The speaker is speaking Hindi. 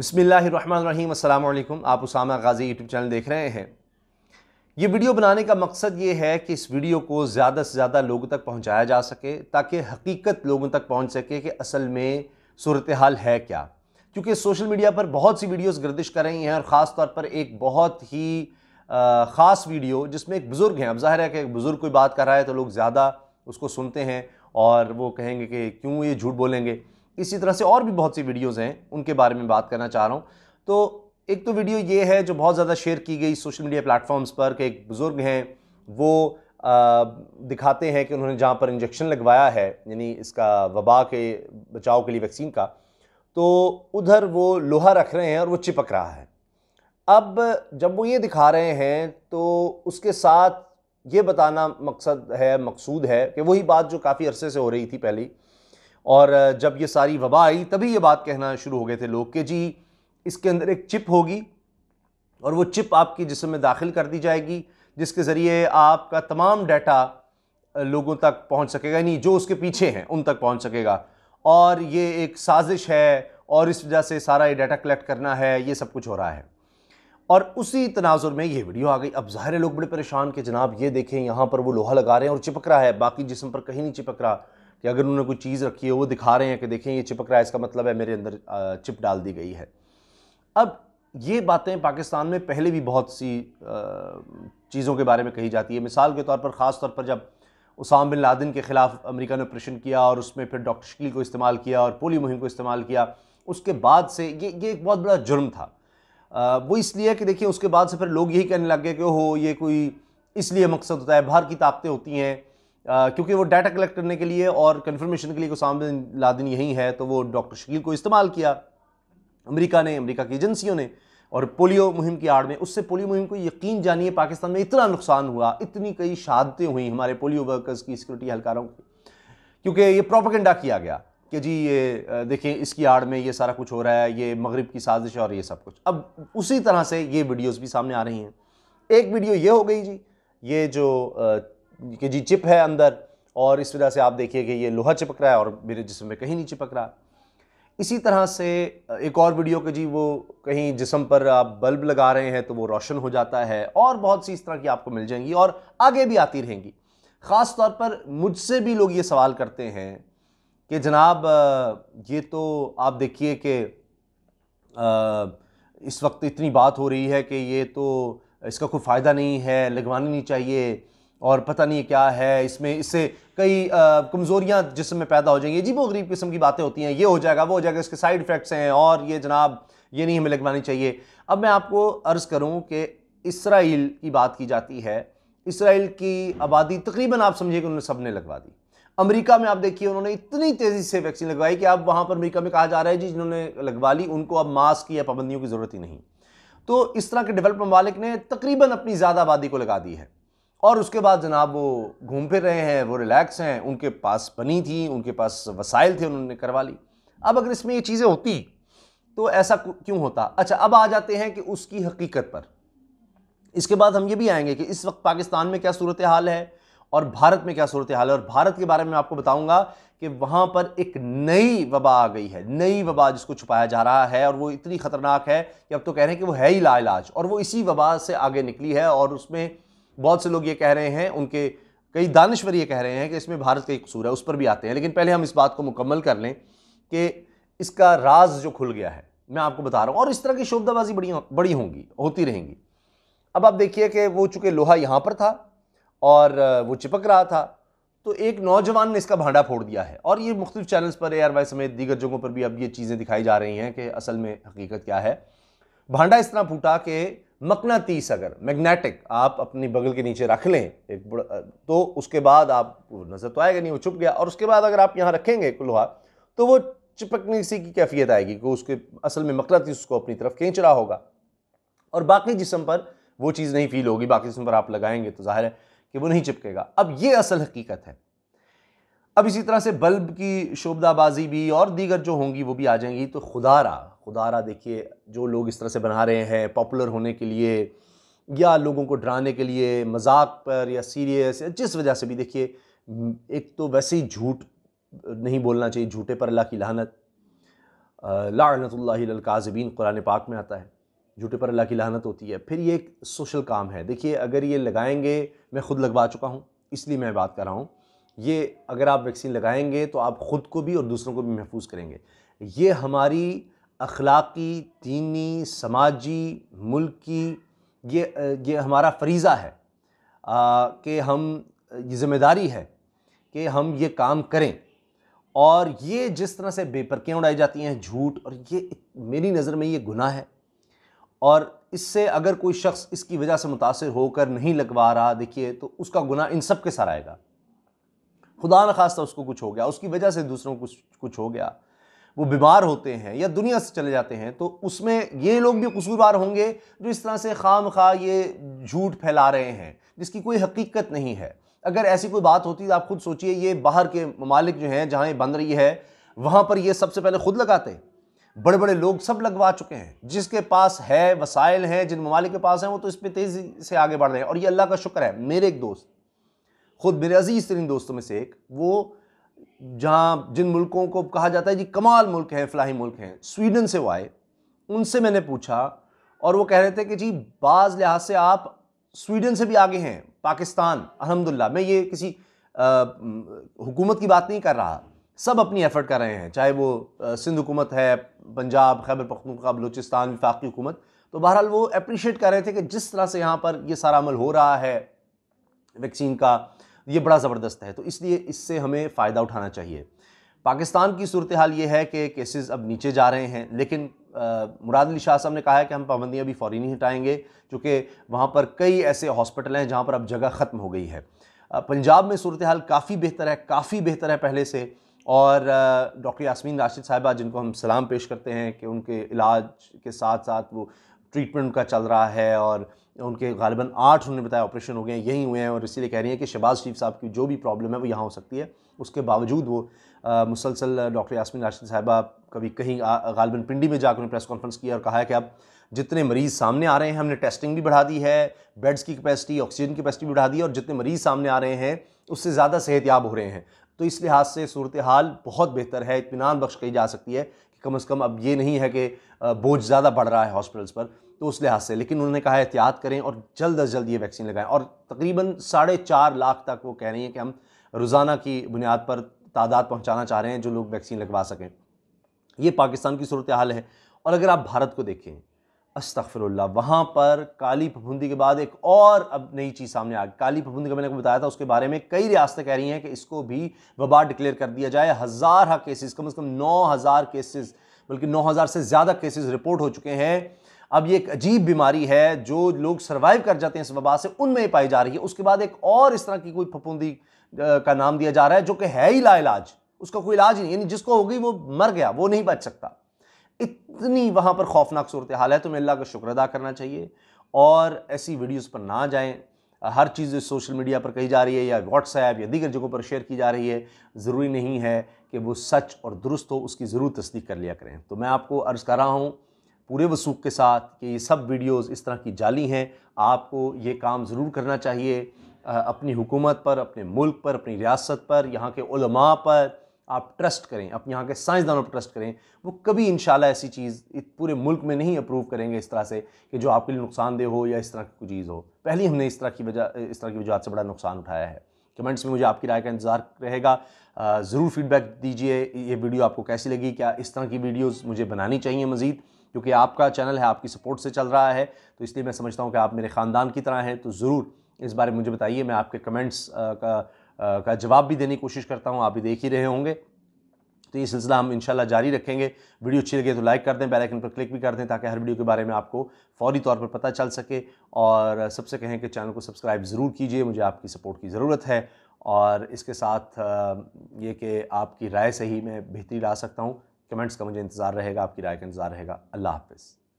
बसमीम् अल्लाम आप उसामा गाज़ी यूट्यूब चैनल देख रहे हैं ये वीडियो बनाने का मकसद ये है कि इस वीडियो को ज़्यादा से ज़्यादा लोगों तक पहुँचाया जा सके ताकि हकीकत लोगों तक पहुँच सके कि असल में सूरत हाल है क्या क्योंकि सोशल मीडिया पर बहुत सी वीडियोस गर्दिश कर रही हैं और ख़ास तौर पर एक बहुत ही ख़ास वीडियो जिसमें एक बुज़ुर्ग हैं अब जाहिर है कि एक बुज़ुर्ग कोई बात कर रहा है तो लोग ज़्यादा उसको सुनते हैं और वो कहेंगे कि क्यों ये झूठ बोलेंगे इसी तरह से और भी बहुत सी वीडियोस हैं उनके बारे में बात करना चाह रहा हूँ तो एक तो वीडियो ये है जो बहुत ज़्यादा शेयर की गई सोशल मीडिया प्लेटफॉर्म्स पर कि एक बुज़ुर्ग हैं वो आ, दिखाते हैं कि उन्होंने जहाँ पर इंजेक्शन लगवाया है यानी इसका वबा के बचाव के लिए वैक्सीन का तो उधर वो लोहा रख रहे हैं और वो चिपक रहा है अब जब वो ये दिखा रहे हैं तो उसके साथ ये बताना मकसद है मकसूद है कि वही बात जो काफ़ी अरसे से हो रही थी पहली और जब ये सारी वबा आई तभी ये बात कहना शुरू हो गए थे लोग कि जी इसके अंदर एक चिप होगी और वो चिप आपकी जिसम में दाखिल कर दी जाएगी जिसके ज़रिए आपका तमाम डाटा लोगों तक पहुंच सकेगा यानी जो उसके पीछे हैं उन तक पहुंच सकेगा और ये एक साजिश है और इस वजह से सारा ये डाटा कलेक्ट करना है ये सब कुछ हो रहा है और उसी तनाजुर में ये वीडियो आ गई अब ज़ाहिर लोग बड़े परेशान कि जनाब ये देखें यहाँ पर वो लोहा लगा रहे हैं और चिपक रहा है बाकी जिसम पर कहीं नहीं चिपक रहा कि अगर उन्होंने कोई चीज़ रखी है वो दिखा रहे हैं कि देखें ये चिपक रहा है इसका मतलब है मेरे अंदर चिप डाल दी गई है अब ये बातें पाकिस्तान में पहले भी बहुत सी चीज़ों के बारे में कही जाती है मिसाल के तौर पर ख़ास तौर पर जब उसाम बिन लादिन के ख़िलाफ़ अमेरिका ने ऑपरेशन किया और उसमें फिर डॉक्टर शकील को इस्तेमाल किया और पोली मुहिम को इस्तेमाल किया उसके बाद से ये ये एक बहुत बड़ा जुर्म था आ, वो इसलिए कि देखिए उसके बाद से फिर लोग यही कहने लग गए कि ओहो ये कोई इसलिए मकसद होता है बाहर की ताकतें होती हैं क्योंकि वो डाटा कलेक्ट करने के लिए और कन्फर्मेशन के लिए उसाम बिन लादिन यहीं है तो वो डॉक्टर शकील को इस्तेमाल किया अमरीका ने अमरीका की एजेंसियों ने और पोलियो मुहिम की आड़ में उससे पोलियो मुहिम को यकीन जानिए पाकिस्तान में इतना नुकसान हुआ इतनी कई शहादतें हुई हमारे पोलियो वर्कर्स की सिक्योरिटी एहलकारों की क्योंकि ये प्रोपागेंडा किया गया कि जी ये देखें इसकी आड़ में ये सारा कुछ हो रहा है ये मगरब की साजिश और ये सब कुछ अब उसी तरह से ये वीडियोज़ भी सामने आ रही हैं एक वीडियो ये हो गई जी ये जो कि जी चिप है अंदर और इस वजह से आप देखिए कि ये लोहा चिपक रहा है और मेरे जिसम में कहीं नहीं चिपक रहा इसी तरह से एक और वीडियो के जी वो कहीं जिसम पर आप बल्ब लगा रहे हैं तो वो रोशन हो जाता है और बहुत सी इस तरह की आपको मिल जाएंगी और आगे भी आती रहेंगी ख़ास तौर पर मुझसे भी लोग ये सवाल करते हैं कि जनाब ये तो आप देखिए कि इस वक्त इतनी बात हो रही है कि ये तो इसका कोई फ़ायदा नहीं है लगवानी नहीं चाहिए और पता नहीं क्या है इसमें इससे कई कमज़ोरियाँ जिसम में पैदा हो जाएंगी अजीब गरीब किस्म की बातें होती हैं ये हो जाएगा वो हो जाएगा इसके साइड इफ़ेक्ट्स हैं और ये जनाब ये नहीं हमें लगवानी चाहिए अब मैं आपको अर्ज़ करूँ कि इसराइल की बात की जाती है इसराइल की आबादी तकरीबन आप समझिए कि उन्होंने सब ने लगवा दी अमेरिका में आप देखिए उन्होंने इतनी तेज़ी से वैक्सीन लगवाई कि अब वहाँ पर अमेरिका में कहा जा रहा है जी जिन्होंने लगवा ली उनको अब मास्क की या पाबंदियों की ज़रूरत ही नहीं तो इस तरह के डेवलप ममालिक ने तकरीबन अपनी ज़्यादा आबादी को लगा दी है और उसके बाद जनाब वो घूम फिर रहे हैं वो रिलैक्स हैं उनके पास बनी थी उनके पास वसाइल थे उन्होंने करवा ली अब अगर इसमें ये चीज़ें होती तो ऐसा क्यों होता अच्छा अब आ जाते हैं कि उसकी हकीकत पर इसके बाद हम ये भी आएंगे कि इस वक्त पाकिस्तान में क्या सूरत हाल है और भारत में क्या सूरत हाल है और भारत के बारे में आपको बताऊंगा कि वहाँ पर एक नई वबा आ गई है नई वबा जिसको छुपाया जा रहा है और वो इतनी ख़तरनाक है कि अब तो कह रहे हैं कि वो है ही लाइलाज और वो इसी वबा से आगे निकली है और उसमें बहुत से लोग ये कह रहे हैं उनके कई दानश्वर ये कह रहे हैं कि इसमें भारत का एक कसूर है उस पर भी आते हैं लेकिन पहले हम इस बात को मुकम्मल कर लें कि इसका राज जो खुल गया है मैं आपको बता रहा हूँ और इस तरह की शोबदाबाजी बड़ी बड़ी होंगी होती रहेंगी अब आप देखिए कि वो चूँकि लोहा यहाँ पर था और वो चिपक रहा था तो एक नौजवान ने इसका भांडा फोड़ दिया है और ये मुख्तु चैनल्स पर ए आर वाई समेत दीगर जगहों पर भी अब ये चीज़ें दिखाई जा रही हैं कि असल में हकीकत क्या है भांडा इस तरह फूटा कि मकनातीस अगर मैग्नेटिक आप अपनी बगल के नीचे रख लें एक तो उसके बाद आप नज़र तो आएगा नहीं वो चुप गया और उसके बाद अगर आप यहाँ रखेंगे कुल्हा तो वो चिपकने सी की कैफियत आएगी कि उसके असल में मकनातीस उसको अपनी तरफ खींच रहा होगा और बाकी जिसम पर वो चीज़ नहीं फील होगी बाकी जिसम पर आप लगाएंगे तो जाहिर है कि वो नहीं चिपकेगा अब ये असल हकीकत है अब इसी तरह से बल्ब की शोबदाबाजी भी और दीगर जो होंगी वो भी आ जाएंगी तो खुदा रहा खुदारा देखिए जो लोग इस तरह से बना रहे हैं पॉपुलर होने के लिए या लोगों को डराने के लिए मजाक पर या सीरियस या जिस वजह से भी देखिए एक तो वैसे ही झूठ नहीं बोलना चाहिए झूठे पर अल्लाह की लानत लानतल्लाकाजबीन कुरान पाक में आता है झूठे पर अल्लाह की लानत होती है फिर ये एक सोशल काम है देखिए अगर ये लगाएंगे मैं ख़ुद लगवा चुका हूँ इसलिए मैं बात कर रहा हूँ ये अगर आप वैक्सीन लगाएंगे तो आप ख़ुद को भी और दूसरों को भी महफूज करेंगे ये हमारी अखलाक़ी दीनी समाजी मुल्की ये ये हमारा फरीज़ा है कि हम ये ज़िम्मेदारी है कि हम ये काम करें और ये जिस तरह से बेपरकियाँ उड़ाई जाती हैं झूठ और ये मेरी नज़र में ये गुनाह है और इससे अगर कोई शख्स इसकी वजह से मुतासर होकर नहीं लगवा रहा देखिए तो उसका गुनाह इन सब के सर आएगा खुदा न खास्ता उसको कुछ हो गया उसकी वजह से दूसरों को कुछ कुछ हो गया वो बीमार होते हैं या दुनिया से चले जाते हैं तो उसमें ये लोग भी कसूरवार होंगे जो इस तरह से खाम खा ये झूठ फैला रहे हैं जिसकी कोई हकीकत नहीं है अगर ऐसी कोई बात होती तो आप खुद सोचिए ये बाहर के ममालिक जो हैं जहाँ ये बन रही है वहाँ पर ये सबसे पहले खुद लगाते बड़े बड़े लोग सब लगवा चुके हैं जिसके पास है वसाइल हैं जिन ममालिक के पास हैं वो तो इस पर तेज़ी से आगे बढ़ रहे हैं और ये अल्लाह का शुक्र है मेरे एक दोस्त खुद मेरे अजीज़ तरीन दोस्तों में से एक वो जहाँ जिन मुल्कों को कहा जाता है जी कमाल मुल्क हैं फलाही मुल्क हैं स्वीडन से वो आए उनसे मैंने पूछा और वो कह रहे थे कि जी बाज़ लिहाज से आप स्वीडन से भी आगे हैं पाकिस्तान अलहमदिल्ला मैं ये किसी आ, हुकूमत की बात नहीं कर रहा सब अपनी एफर्ट कर रहे हैं चाहे वो सिंध हुकूमत है पंजाब खैबर पख्तूनखा बलूचिस्तान विफाक़ी हुकूमत तो बहरहाल वो अप्रिशिएट कर रहे थे कि जिस तरह से यहाँ पर ये सारा अमल हो रहा है वैक्सीन का ये बड़ा ज़बरदस्त है तो इसलिए इससे हमें फ़ायदा उठाना चाहिए पाकिस्तान की सूरत हाल ये है कि केसेस अब नीचे जा रहे हैं लेकिन आ, मुराद अली शाह साहब ने कहा है कि हम पाबंदियाँ भी फ़ौरी नहीं हटाएंगे चूँकि वहाँ पर कई ऐसे हॉस्पिटल हैं जहाँ पर अब जगह ख़त्म हो गई है पंजाब में सूरत हाल काफ़ी बेहतर है काफ़ी बेहतर है पहले से और डॉक्टर यासमीन राशिद साहिबा जिनको हम सलाम पेश करते हैं कि उनके इलाज के साथ साथ वो ट्रीटमेंट उनका चल रहा है और उनके गालिबा आठ उन्होंने बताया ऑपरेशन हो गए हैं यहीं हुए हैं और इसीलिए कह रही हैं कि शहबाज शरीफ साहब की जो भी प्रॉब्लम है वो यहाँ हो सकती है उसके बावजूद वो मुसलसल डॉक्टर यासमिन राशिद साहबा कभी कहीं गालिबा पिंडी में जाकर उन्होंने प्रेस कॉन्फ्रेंस किया और कहा है कि अब जितने मरीज़ सामने आ रहे हैं हमने टेस्टिंग भी बढ़ा दी है बेड्स की कैपेसिटी ऑक्सीजन की कैपेसिटी भी बढ़ा दी है और जितने मरीज़ सामने आ रहे हैं उससे ज़्यादा सेहतियाब हो रहे हैं तो इस लिहाज से सूरत हाल बहुत बेहतर है इतमान बख्श कही जा सकती है कि कम अज़ कम अब ये नहीं है कि बोझ ज़्यादा बढ़ रहा है हॉस्पिटल्स पर तो उस लिहाज से लेकिन उन्होंने कहा एहतियात करें और जल्द अज जल्द ये वैक्सीन लगाएं और तकरीबन साढ़े चार लाख तक वो कह रही हैं कि हम रोज़ाना की बुनियाद पर तादाद पहुँचाना चाह रहे हैं जो लोग वैक्सीन लगवा सकें ये पाकिस्तान की सूरत हाल है और अगर आप भारत को देखें अस्तफरल्ला वहाँ पर काली फफूंदी के बाद एक और अब नई चीज़ सामने आ गई काली पफुंदी का मैंने आपको बताया था उसके बारे में कई रियासतें कह रही हैं कि इसको भी वबा डिक्लेयर कर दिया जाए हज़ार हा केसेस कम अज़ कम नौ हज़ार केसेस बल्कि नौ हज़ार से ज़्यादा केसेस रिपोर्ट हो चुके हैं अब ये एक अजीब बीमारी है जो लोग सर्वाइव कर जाते हैं इस वबा से उनमें ही पाई जा रही है उसके बाद एक और इस तरह की कोई फफूंदी का नाम दिया जा रहा है जो कि है ही ला इलाज उसका कोई इलाज नहीं यानी जिसको होगी वो मर गया वो नहीं बच सकता इतनी वहाँ पर खौफनाक सूरत हाल है तो मैं अल्लाह का शुक्र अदा करना चाहिए और ऐसी वीडियोस पर ना जाएं हर चीज़ सोशल मीडिया पर कही जा रही है या व्हाट्सएप या दीगर जगहों पर शेयर की जा रही है ज़रूरी नहीं है कि वो सच और दुरुस्त हो उसकी ज़रूर तस्दीक कर लिया करें तो मैं आपको अर्ज़ कर रहा हूँ पूरे वसूख के साथ कि ये सब वीडियोस इस तरह की जाली हैं आपको ये काम ज़रूर करना चाहिए अपनी हुकूमत पर अपने मुल्क पर अपनी रियासत पर यहाँ के उलमा पर आप ट्रस्ट करें अपने यहाँ के साइंसदानों पर ट्रस्ट करें वो कभी इन ऐसी चीज़ पूरे मुल्क में नहीं अप्रूव करेंगे इस तरह से कि जो आपके लिए नुकसानदेह हो या इस तरह की कोई चीज़ हो पहले हमने इस तरह की वजह इस तरह की वजह से बड़ा नुकसान उठाया है कमेंट्स में मुझे आपकी राय का इंतज़ार रहेगा ज़रूर फीडबैक दीजिए ये वीडियो आपको कैसी लगी क्या इस तरह की वीडियोज़ मुझे बनानी चाहिए मज़ीद क्योंकि आपका चैनल है आपकी सपोर्ट से चल रहा है तो इसलिए मैं समझता हूँ कि आप मेरे ख़ानदान की तरह हैं तो ज़रूर इस बारे में मुझे बताइए मैं आपके कमेंट्स का का जवाब भी देने की कोशिश करता हूँ आप भी देख ही रहे होंगे तो ये सिलसिला हम इंशाल्लाह जारी रखेंगे वीडियो अच्छी लगे तो लाइक कर दें बेल आइकन पर क्लिक भी कर दें ताकि हर वीडियो के बारे में आपको फौरी तौर पर पता चल सके और सबसे कहें कि चैनल को सब्सक्राइब ज़रूर कीजिए मुझे आपकी सपोर्ट की ज़रूरत है और इसके साथ ये कि आपकी राय से ही मैं बेहतरी ला सकता हूँ कमेंट्स का मुझे इंतज़ार रहेगा आपकी राय का इंतज़ार रहेगा अल्लाह हाफिज़